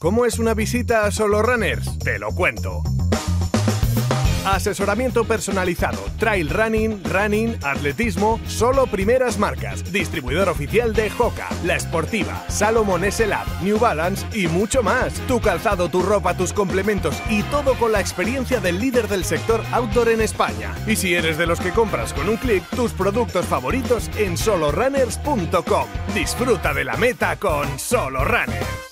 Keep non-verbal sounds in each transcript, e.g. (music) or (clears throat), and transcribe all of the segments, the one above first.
¿Cómo es una visita a Solo Runners? Te lo cuento. Asesoramiento personalizado, trail running, running, atletismo, solo primeras marcas, distribuidor oficial de Hoka, La Esportiva, Salomon S Lab, New Balance y mucho más. Tu calzado, tu ropa, tus complementos y todo con la experiencia del líder del sector outdoor en España. Y si eres de los que compras con un clic tus productos favoritos en solorunners.com. Disfruta de la meta con Solo Runners.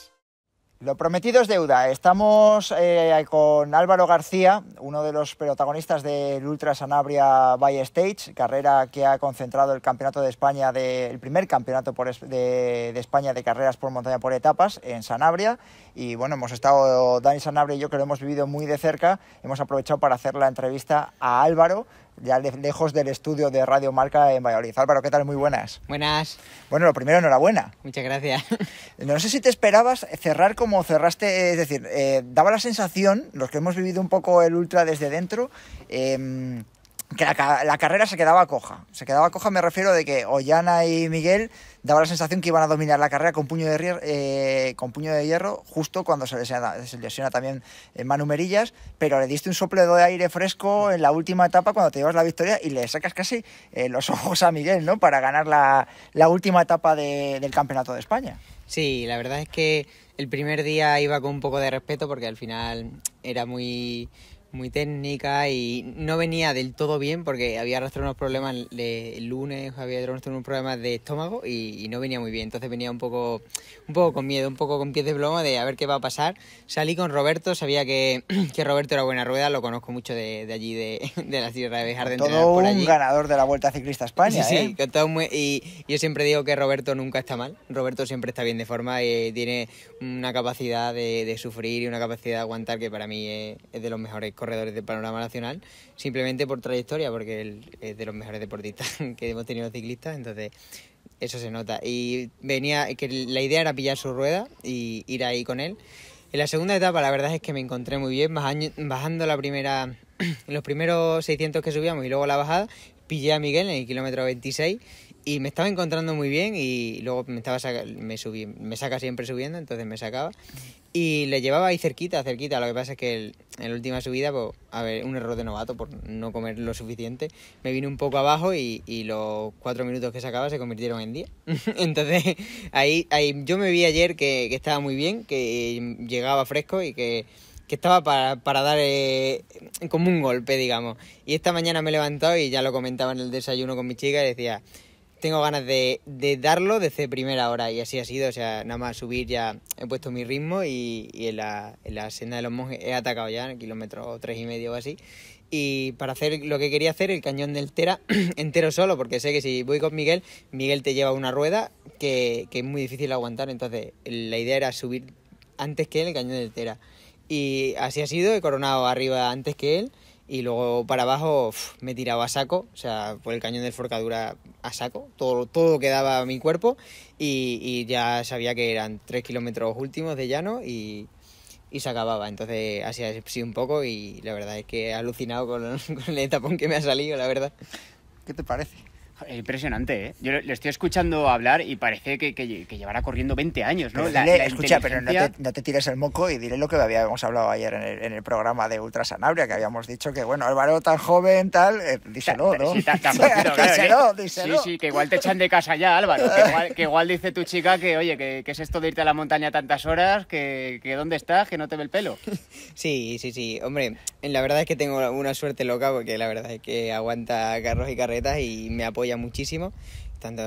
Lo prometido es deuda. Estamos eh, con Álvaro García, uno de los protagonistas del Ultra Sanabria by Stage, carrera que ha concentrado el campeonato de España, primer campeonato de, de, España de carreras por montaña por etapas en Sanabria. Y bueno, hemos estado, Dani Sanabria y yo, que lo hemos vivido muy de cerca, hemos aprovechado para hacer la entrevista a Álvaro ya lejos del estudio de Radio Marca en Valladolid. Álvaro, ¿qué tal? Muy buenas. Buenas. Bueno, lo primero, enhorabuena. Muchas gracias. (laughs) No sé si te esperabas cerrar como cerraste, es decir, eh, daba la sensación, los que hemos vivido un poco el ultra desde dentro, em, que la, la, carrera se quedaba coja. Se quedaba coja, me refiero de que Ollana y Miguel daban la sensación que iban a dominar la carrera con puño de, hierro, eh, con puño de hierro justo cuando se lesiona, también eh, Manu Merillas, pero le diste un soplo de aire fresco en la última etapa cuando te llevas la victoria y le sacas casi eh, los (laughs) ojos a Miguel, ¿no? Para ganar la, última etapa del Campeonato de España. Sí, la verdad es que el primer día iba con un poco de respeto porque al final era muy muy técnica y no venía del todo bien porque había arrastrado unos problemas de lunes, había arrastrado unos problemas de estómago y, no venía muy bien. Entonces venía un poco, un poco con miedo, un poco con pies de plomo de a ver qué va a pasar. Salí con Roberto, sabía que, (clears throat) que Roberto era buena rueda, lo conozco mucho de, de allí, de, (laughs) de, la Sierra de Bejar. De todo un ganador de la Vuelta Ciclista España. Sí, sí ¿eh? y yo siempre digo que Roberto nunca está mal, Roberto siempre está bien de forma y eh, tiene una capacidad de, sufrir y una capacidad de aguantar que para mí es, es de los mejores corredores de panorama nacional, simplemente por trayectoria, porque él es de los mejores deportistas (laughs) que hemos tenido ciclistas, entonces eso se nota. Y venía, que la idea era pillar su rueda y ir ahí con él. En la segunda etapa la verdad es que me encontré muy bien, bajando la primera, (clears throat) los primeros 600 que subíamos y luego la bajada, pillé a Miguel en el kilómetro 26 y me estaba encontrando muy bien y luego me estaba me subí, me saca siempre subiendo, entonces me sacaba y le llevaba ahí cerquita, cerquita. Lo que pasa es que en la última subida, pues, a ver, un error de novato por no comer lo suficiente. Me vine un poco abajo y, los cuatro minutos que sacaba se convirtieron en diez. (laughs) Entonces, ahí, yo me vi ayer que, estaba muy bien, que llegaba fresco y que, estaba para, dar eh, como un golpe, digamos. Y esta mañana me he levantado y ya lo comentaba en el desayuno con mi chica y decía tengo ganas de, de, darlo desde primera hora y así ha sido, o sea, nada más subir ya he puesto mi ritmo y, en, la, senda de los monjes he atacado ya, en kilómetro tres y medio o así. Y para hacer lo que quería hacer, el cañón del Tera (clears throat) entero solo, porque sé que si voy con Miguel, Miguel te lleva una rueda que, que es muy difícil aguantar, entonces la idea era subir antes que él el cañón del Tera. Y así ha sido, he coronado arriba antes que él y luego para abajo me tiraba a saco, o sea, por el cañón de forcadura a saco, todo, todo quedaba a mi cuerpo y, ya sabía que eran tres kilómetros últimos de llano y, se acababa. Entonces así ha un poco y la verdad es que he alucinado con, (laughs) con el tapón que me ha salido, la verdad. ¿Qué te parece? Impresionante, ¿eh? Yo le estoy escuchando hablar y parece que, que, llevará corriendo 20 años, ¿no? escucha, pero no te, tires el moco y dile lo que habíamos hablado ayer en el, programa de Ultra Sanabria que habíamos dicho que, bueno, Álvaro tan joven, tal, eh, díselo, ¿no? Sí, (laughs) díselo, díselo. Sí, que igual te echan de casa ya, Álvaro. Que igual, dice tu chica que, oye, que, es esto de irte a la montaña tantas horas, que dónde estás, que no te ve el pelo. (laughs) Sí, sí, sí. Hombre, la verdad es que tengo una suerte loca porque la verdad es que aguanta carros y carretas y me apoya muchísimo. Tanto,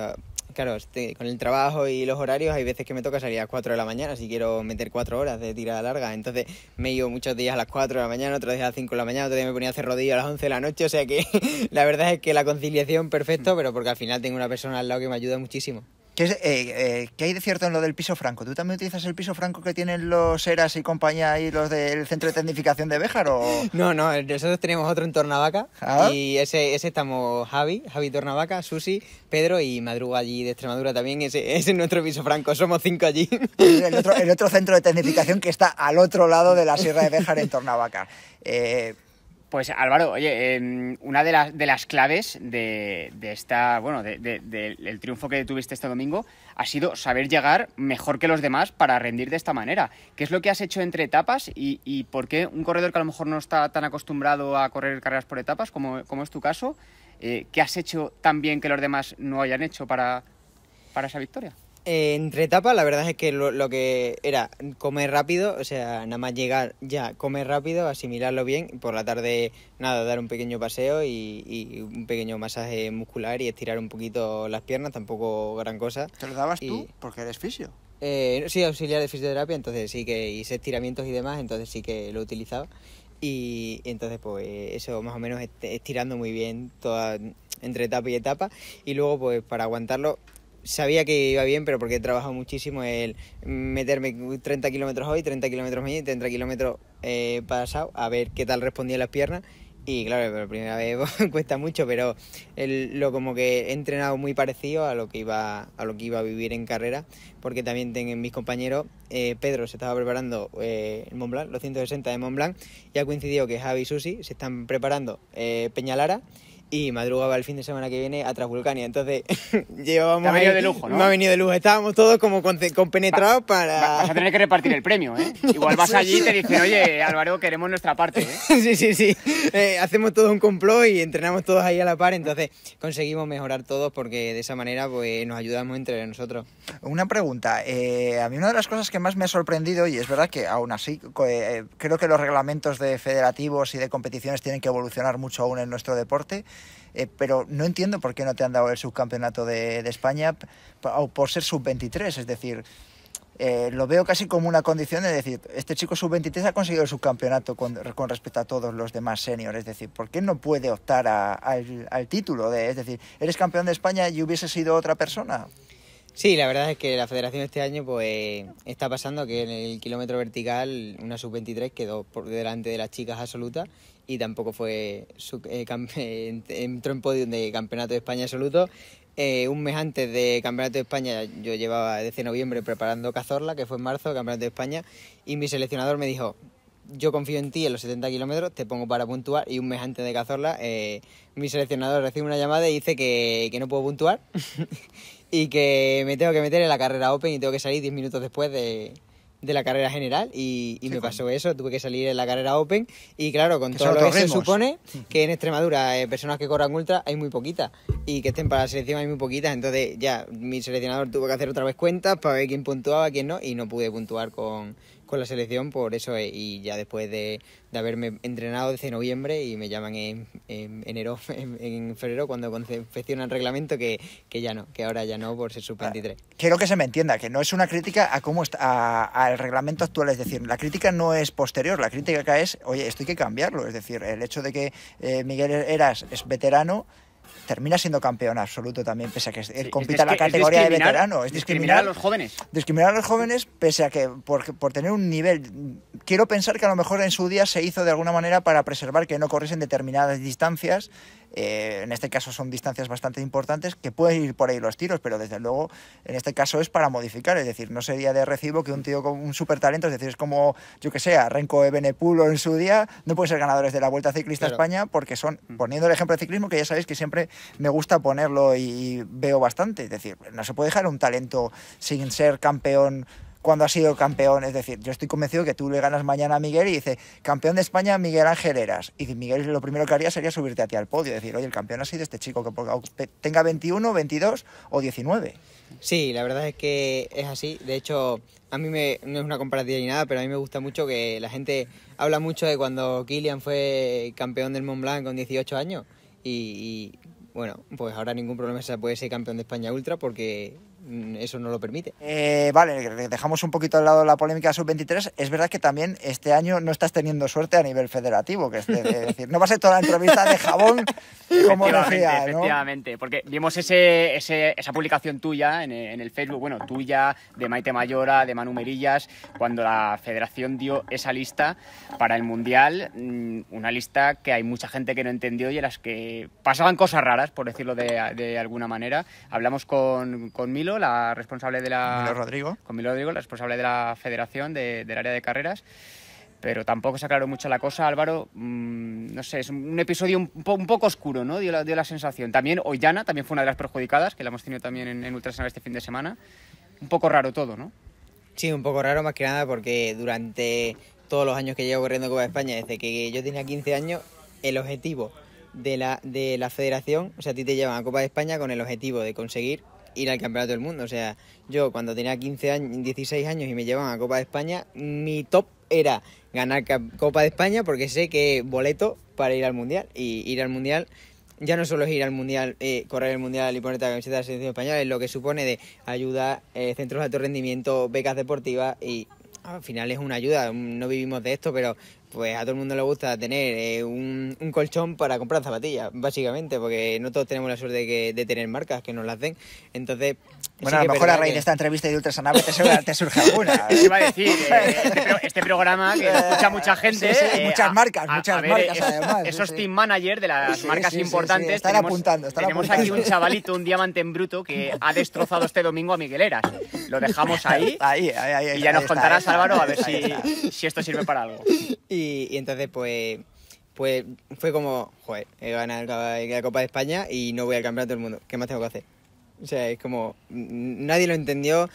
claro, este, con el trabajo y los horarios hay veces que me toca salir a las 4 de la mañana si quiero meter 4 horas de tirada larga. Entonces me ido muchos días a las 4 de la mañana, otros días a las 5 de la mañana, otro día me ponía a hacer rodillo a las 11 de la noche. O sea que (laughs) la verdad es que la conciliación perfecto, mm. pero porque al final tengo una persona al lado que me ayuda muchísimo. ¿Qué, eh, eh, hay de cierto en lo del piso franco? ¿Tú también utilizas el piso franco que tienen los Eras y compañía y los del Centro de Tecnificación de Béjar? (laughs) No, no, nosotros tenemos otro en Tornavaca ah. y ese, ese estamos Javi, Javi Tornavaca, Susi, Pedro y Madruga allí de Extremadura también. Ese, (laughs) es nuestro piso franco, somos cinco allí. El otro, centro de tecnificación que está al otro lado de la Sierra de (laughs) Béjar en Tornavaca. Eh, pues Álvaro, oye, em, una de las, de las claves de, esta, bueno, del triunfo que tuviste este domingo ha sido saber llegar mejor que los demás para rendir de esta manera. ¿Qué es lo que has hecho entre etapas y, y por qué un corredor que a lo mejor no está tan acostumbrado a correr carreras por etapas, como, como es tu caso, eh, qué has hecho tan bien que los demás no hayan hecho para, para esa victoria? Eh, entre etapas, la verdad es que lo, que era comer rápido, o sea, nada más llegar ya, comer rápido, asimilarlo bien, por la tarde, nada, dar un pequeño paseo y, un pequeño masaje muscular y estirar un poquito las piernas, tampoco gran cosa. ¿Te lo dabas tú? Porque eres fisio. Eh, sí, auxiliar de fisioterapia, entonces sí que hice estiramientos y demás, entonces sí que lo utilizaba. Y, y entonces, pues eso más o menos estirando muy bien toda, entre etapa y etapa. Y luego, pues para aguantarlo, sabía que iba bien, pero porque he trabajado muchísimo el meterme 30 kilómetros hoy, 30 kilómetros mañana y 30 kilómetros eh, pasado, a ver qué tal respondía las piernas. Y claro, la primera vez (laughs) pues, cuesta mucho, pero lo como que he entrenado muy parecido a lo que iba a lo que iba a vivir en carrera, porque también tengo mis compañeros, eh, Pedro se estaba preparando eh, Mont Blanc, los 160 de Mont Blanc, ha coincidido que Javi y Susi se están preparando eh, Peñalara y madrugaba el fin de semana que viene a Transvulcania. Entonces, (laughs) llevábamos. Me ha venido de lujo, ¿no? Me ha venido de lujo. Estábamos todos como compenetrados para. vas a tener que repartir el premio, ¿eh? (laughs) Igual vas allí y te dices oye, Álvaro, queremos nuestra parte, ¿eh? (laughs) sí, sí, sí. Eh, hacemos todo un complot y entrenamos todos ahí a la par. Entonces, conseguimos mejorar todos porque de esa manera pues, nos ayudamos entre nosotros. Una pregunta. Eh, a mí una de las cosas que más me ha sorprendido, y es verdad que aún así, eh, creo que los reglamentos de federativos y de competiciones tienen que evolucionar mucho aún en nuestro deporte. Eh, pero no entiendo por qué no te han dado el subcampeonato de, España por, por ser sub-23, es decir, eh, lo veo casi como una condición de decir, este chico sub-23 ha conseguido el subcampeonato con, respecto a todos los demás seniors, es decir, ¿por qué no puede optar al, título? es decir, eres campeón de España y hubiese sido otra persona. Sí, la verdad es que la federación este año pues está pasando que en el kilómetro vertical una sub-23 quedó por delante de las chicas absolutas y tampoco fue su, eh, (laughs) eh, entró en podio de Campeonato de España absoluto. Eh, un mes antes de Campeonato de España, yo llevaba desde noviembre preparando Cazorla, que fue en marzo, Campeonato de España, y mi seleccionador me dijo, yo confío en ti en los 70 kilómetros, te pongo para puntuar, y un mes antes de Cazorla, mi seleccionador recibe una llamada y dice que, que no puedo puntuar (laughs) y que me tengo que meter en la carrera Open y tengo que salir 10 minutos después de, de la carrera general y, y me pasó eso, tuve que salir en la carrera Open y claro, con todo lo que se supone que en Extremadura eh, personas que corran ultra hay muy poquitas y que estén para la selección hay muy poquitas, entonces ya mi seleccionador tuvo que hacer otra vez cuentas para ver quién puntuaba, quién no y no pude puntuar con, con la selección por eso eh, y ya después de, de haberme entrenado desde noviembre y me llaman en, enero, (laughs) en, febrero cuando confeccionan el reglamento que, que, ya no, que ahora ya no por ser ah, sub-23. Quiero que se me entienda, que no es una crítica a cómo está, al reglamento actual, es decir, la crítica no es posterior, la crítica acá es, oye, esto hay que cambiarlo, es decir, el hecho de que eh, Miguel Eras es veterano, termina siendo campeón absoluto también, pese a que compita la categoría de veterano. Es discriminar, a los jóvenes. Discriminar a los jóvenes, pese a que por, por, tener un nivel. Quiero pensar que a lo mejor en su día se hizo de alguna manera para preservar que no corriesen determinadas distancias eh, en este caso son distancias bastante importantes que pueden ir por ahí los tiros, pero desde luego en este caso es para modificar, es decir, no sería de recibo que un tío con un super talento, es decir, es como yo que sea, Renko Ebenepulo en su día, no puede ser ganadores de la Vuelta Ciclista España porque son, mm. poniendo el ejemplo de ciclismo, que ya sabéis que siempre me gusta ponerlo y veo bastante, es decir, no se puede dejar un talento sin ser campeón cuando ha sido campeón. Es decir, yo estoy convencido que tú le ganas mañana a Miguel y dice, campeón de España Miguel Ángel Eras. Y Miguel lo primero que haría sería subirte a ti al podio, decir, oye, el campeón ha sido este chico que tenga 21, 22 o 19. Sí, la verdad es que es así. De hecho, a mí no es una comparativa ni nada, pero a mí me gusta mucho que la gente habla mucho de cuando Kilian fue campeón del Mont Blanc con 18 años. y, y bueno, pues ahora ningún problema se puede ser campeón de España Ultra porque Mm, eso no lo permite. Eh, vale, dejamos un poquito al lado la polémica sub-23. Es verdad que también este año no estás teniendo suerte a nivel federativo, que es, decir, no va a ser toda la entrevista de jabón como lo ¿no? Efectivamente, porque vimos ese, ese, esa publicación tuya en, el Facebook, bueno, tuya, de Maite Mayora, de Manu Merillas, cuando la federación dio esa lista para el Mundial, mm, una lista que hay mucha gente que no entendió y en las que pasaban cosas raras, por decirlo de, alguna manera. Hablamos con Milo la responsable de la... Con la responsable de la federación de, del área de carreras. Pero tampoco se aclaró mucho la cosa, Álvaro. Mm, no sé, es un episodio un, poco oscuro, ¿no? Dio la, dio la, sensación. También Ollana también fue una de las perjudicadas, que la hemos tenido también en, en este fin de semana. Un poco raro todo, ¿no? Sí, un poco raro más que nada porque durante todos los años que llevo corriendo Copa de España, desde que yo tenía 15 años, el objetivo de la, de la federación, o sea, a ti te llevan a Copa de España con el objetivo de conseguir ir al Campeonato del Mundo. O sea, yo cuando tenía 15 años, 16 años y me llevan a Copa de España, mi top era ganar Copa de España porque sé que boleto para ir al Mundial. Y ir al Mundial ya no solo es ir al Mundial, eh, correr el Mundial y ponerte la camiseta de la selección española, es lo que supone de ayuda, eh, centros de alto rendimiento, becas deportivas y al final es una ayuda. No vivimos de esto, pero pues a todo el mundo le gusta tener eh, un, colchón para comprar zapatillas, básicamente, porque no todos tenemos la suerte de, tener marcas que nos las den. Entonces. Bueno, a lo mejor a raíz de esta entrevista de Ultrasanable te, te surge alguna. (laughs) iba a decir? Eh, este, este, programa que eh, escucha mucha gente. muchas marcas, muchas marcas Esos team manager de las marcas importantes. Están apuntando, están Tenemos aquí un chavalito, un diamante en bruto, que ha destrozado este domingo a Migueleras. Lo dejamos ahí. y ya nos contará Álvaro, a ver si, si esto sirve para algo y, entonces pues pues fue como, joder, he ganado la Copa de España y no voy al Campeonato del Mundo. ¿Qué más tengo que hacer? O sea, es como, nadie lo entendió.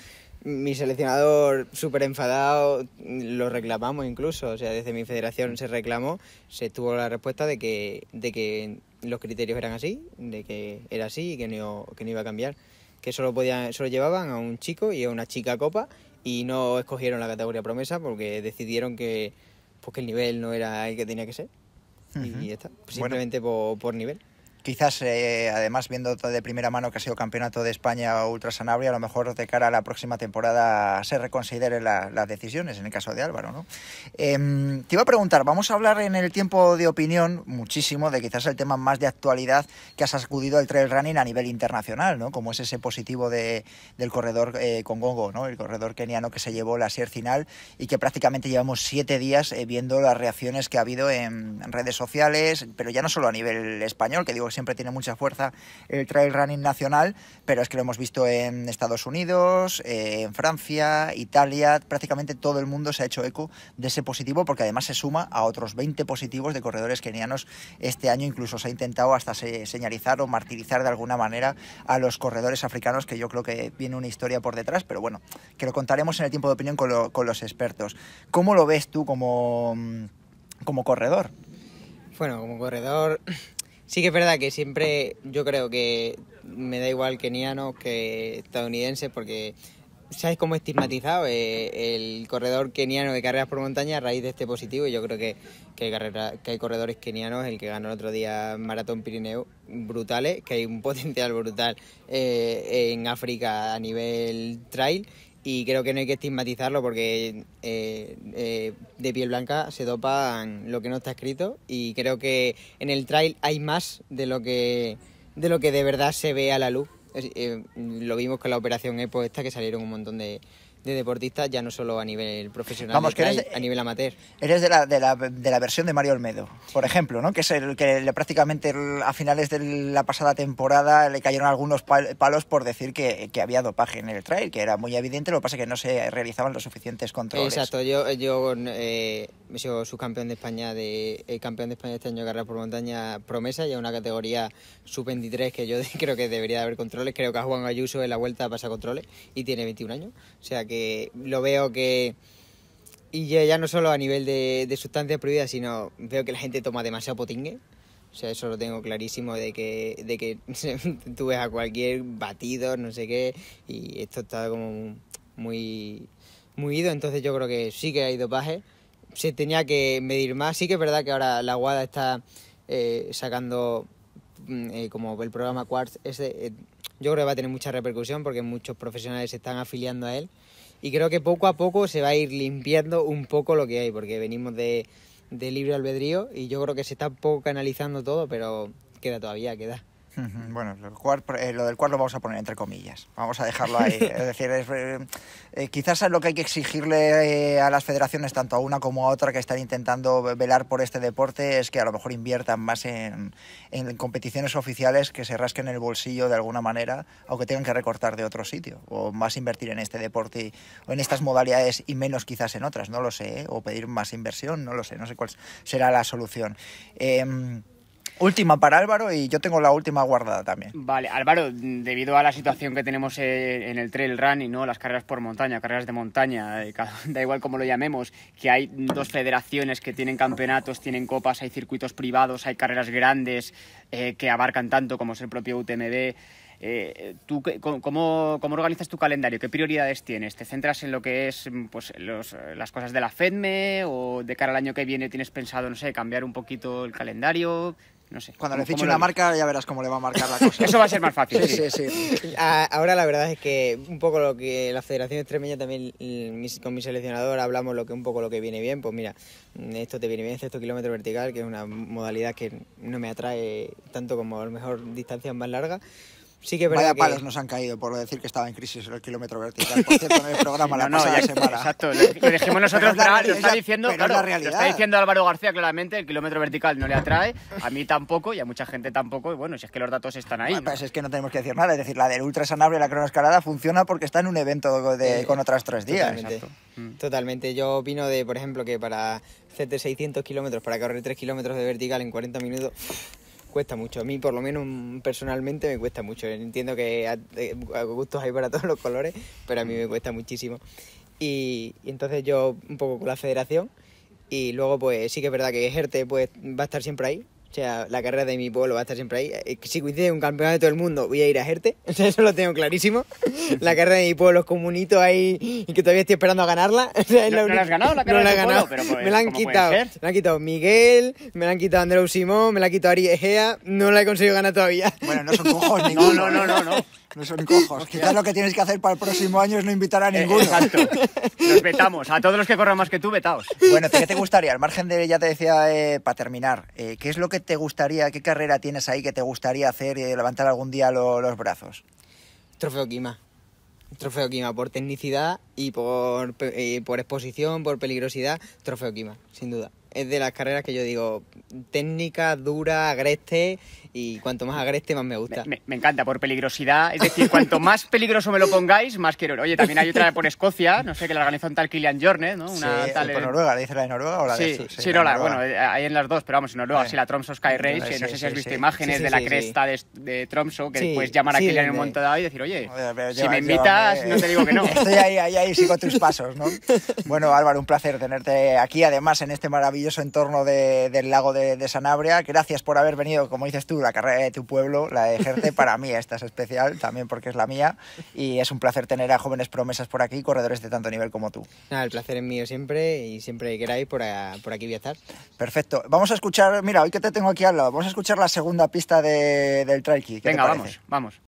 Mi seleccionador súper enfadado, lo reclamamos incluso. O sea, desde mi federación se reclamó, se tuvo la respuesta de que, de que los criterios eran así, de que era así y que no, que no iba a cambiar. Que solo, podían, solo llevaban a un chico y a una chica a Copa y no escogieron la categoría promesa porque decidieron que porque el nivel no era el que tenía que ser. Y ya está, simplemente por nivel. Quizás, eh, además, viendo de primera mano que ha sido campeonato de España Ultra Sanabria, a lo mejor de cara a la próxima temporada se reconsideren las decisiones, en el caso de Álvaro. ¿no? Em, te iba a preguntar, vamos a hablar en el tiempo de opinión muchísimo de quizás el tema más de actualidad que has sacudido el trail running a nivel internacional, ¿no? como es ese positivo del corredor eh, con Congongo, ¿no? el corredor keniano que se llevó la Sierra final y que prácticamente llevamos siete días eh, viendo las reacciones que ha habido en, redes sociales, pero ya no solo a nivel español, que digo, siempre tiene mucha fuerza el trail running nacional, pero es que lo hemos visto en Estados Unidos, eh, en Francia, Italia, prácticamente todo el mundo se ha hecho eco de ese positivo porque además se suma a otros 20 positivos de corredores kenianos este año, incluso se ha intentado hasta señalizar o martirizar de alguna manera a los corredores africanos, que yo creo que viene una historia por detrás, pero bueno, que lo contaremos en el tiempo de opinión con, los expertos. ¿Cómo lo ves tú como, como corredor? Bueno, como corredor Sí que es verdad que siempre yo creo que me da igual keniano que estadounidenses porque ¿sabes cómo estigmatizado el corredor keniano de carreras por montaña a raíz de este positivo? Y yo creo que, que hay, corredores kenianos, el que ganó el otro día Maratón Pirineo, brutales, que hay un (laughs) potencial brutal eh, en África a nivel trail y creo que no hay que estigmatizarlo porque eh, eh, de piel blanca se dopan lo que no está escrito y creo que en el trail hay más de lo que de lo que de verdad se ve a la luz. Eh, lo vimos con la operación EPO esta que salieron un montón de, de deportista, ya no solo a nivel profesional, a nivel amateur. Eres de la, de, la, de la versión de Mario Olmedo, por ejemplo, ¿no? que es el que prácticamente a finales de la pasada temporada le cayeron algunos palos por decir que, había dopaje en el trail, que era muy evidente, lo que pasa es que no se realizaban los suficientes controles. Exacto, yo, yo eh, he sido subcampeón de España, de, eh, campeón de España este año de carrera por montaña promesa, ya una categoría sub-23 que yo (laughs) creo que debería haber controles, creo que a Juan Ayuso en la vuelta pasa controles y tiene 21 años, o sea que lo veo que... Y ya, no solo a nivel de, sustancias prohibidas, sino veo que la gente toma demasiado potingue. O sea, eso lo tengo clarísimo de que, de que (laughs) tú ves a cualquier batido, no sé qué, y esto está como muy, muy ido. Entonces yo creo que sí que hay dopaje. Se tenía que medir más. Sí que es verdad que ahora la Guada está eh, sacando mm, eh, como el programa Quartz. Ese, eh, yo creo que va a tener mucha repercusión porque muchos profesionales se están afiliando a él y creo que poco a poco se va a ir limpiando un poco lo que hay, porque venimos de, libre albedrío y yo creo que se está un poco canalizando todo, pero queda todavía, queda. Bueno, lo, eh, lo del cual lo vamos a poner entre comillas. Vamos a dejarlo ahí. (laughs) es decir, eh, eh, quizás lo que hay que exigirle a las federaciones, tanto a una como a otra, que están intentando velar por este deporte, es que a lo mejor inviertan más en, competiciones oficiales que se rasquen el bolsillo de alguna manera, o que tengan que recortar de otro sitio. O más invertir en este deporte o en estas modalidades y menos quizás en otras, no lo sé. O pedir más inversión, no lo sé. No sé cuál será la solución. Em, Última para Álvaro y yo tengo la última guardada también. Vale, Álvaro, debido a la situación que tenemos eh, en el trail running, ¿no? las carreras por montaña, carreras de montaña, eh, (laughs) da igual como lo llamemos, que hay dos federaciones que tienen campeonatos, tienen copas, hay circuitos privados, hay carreras grandes eh, que abarcan tanto como es el propio UTMB. ¿tú, cómo, organizas tu calendario? ¿Qué prioridades tienes? ¿Te centras en lo que es mm, pues, las cosas de la FEDME o de cara al año que viene tienes pensado, no sé, cambiar un poquito el calendario? No sé. Cuando le fiche una marca ya verás cómo le va a marcar la (laughs) cosa. Eso va a ser más fácil. sí, (laughs) Ahora la verdad es que un poco lo que la Federación Extremeña también mm, con mi seleccionador hablamos lo que un poco lo que viene bien. Pues mira, mm, esto te viene bien, esto kilómetro vertical, que es una modalidad que no me atrae tanto como a lo mejor distancias más largas. Sí que verdad Vaya palos nos han caído por decir que estaba en crisis el kilómetro vertical. Por cierto, en el programa la pasada semana. Exacto, lo dijimos (laughs) nosotros, está diciendo, está diciendo Álvaro García claramente, el kilómetro vertical no le atrae, a mí tampoco y a mucha gente tampoco, y bueno, si es que los datos están ahí. Pues es que no tenemos que decir nada, es decir, la del ultrasanable y la cronoescalada funciona porque está en un evento eh, con otras tres días. Mm. Totalmente. yo opino de, por ejemplo, que para CT 600 kilómetros, para correr 3 kilómetros de vertical en 40 minutos cuesta mucho. A mí, por lo menos mm, personalmente, me cuesta mucho. Entiendo que gustos hay para (laughs) todos los colores, pero a mí me mm. cuesta muchísimo. Y, entonces yo un poco con la federación. Y luego, pues sí que es verdad que Gerte pues, va a estar siempre ahí. O sea, la carrera de mi pueblo va a estar siempre ahí. Eh, si coincide un campeonato el mundo, voy a ir a Jerte. (laughs) eso lo tengo clarísimo. La carrera de mi pueblo, los comunito ahí, y que todavía estoy esperando a ganarla. (laughs) no, la has ganado la carrera no la de ganado. Pueblo, pues, me la han quitado. Me la han quitado Miguel, me la han quitado Andreu Simón, me la ha quitado Ari Egea. No la he conseguido ganar todavía. Bueno, no son cojos (laughs) no, no, no. no. No son cojos. Quizás lo que tienes que hacer para el próximo año es no invitar a eh, ninguno. Exacto. (laughs) Nos vetamos. A todos los que corran más que tú, vetaos. Bueno, ¿qué te gustaría? Al margen de, ya te decía, eh, para terminar, eh, ¿qué es lo que te gustaría, qué carrera tienes ahí que te gustaría hacer y levantar algún día los brazos? Trofeo Kima. Trofeo Kima por tecnicidad y por, por exposición, por peligrosidad. Trofeo Kima, sin duda. Es de las carreras que yo digo, técnica, dura, agreste y cuanto más agreste, más me gusta. Me, encanta, por peligrosidad. Es decir, cuanto más peligroso me lo pongáis, más quiero. Oye, también hay otra por Escocia, no sé, que la organizó un tal Kilian Jornet, ¿no? Una tal, por eh, Noruega, le dice la de Noruega o la sí, de Sí, sí, sí no, la, bueno, hay eh, en las dos, pero vamos, en Noruega, sí, la Tromso Sky Race, no sé si has visto imágenes de la cresta de, Tromso, que puedes llamar a Kilian en un momento dado y decir, oye, si me invitas, no te digo que no. (laughs) Estoy ahí, ahí, ahí, sigo tus pasos, ¿no? (laughs) Bueno, Álvaro, un placer tenerte aquí, además, en este maravilloso entorno de, del lago de, Sanabria. Gracias por haber venido, como dices tú, la carrera de tu pueblo, la ejerce para mí, esta es especial también porque es la mía y es un placer tener a jóvenes promesas por aquí, corredores de tanto nivel como tú. el placer es mío siempre y siempre que queráis por, por aquí viajar. estar. Perfecto, vamos a escuchar, mira, hoy que te tengo aquí al lado, vamos a escuchar la segunda pista de, del Trail Venga, vamos, vamos.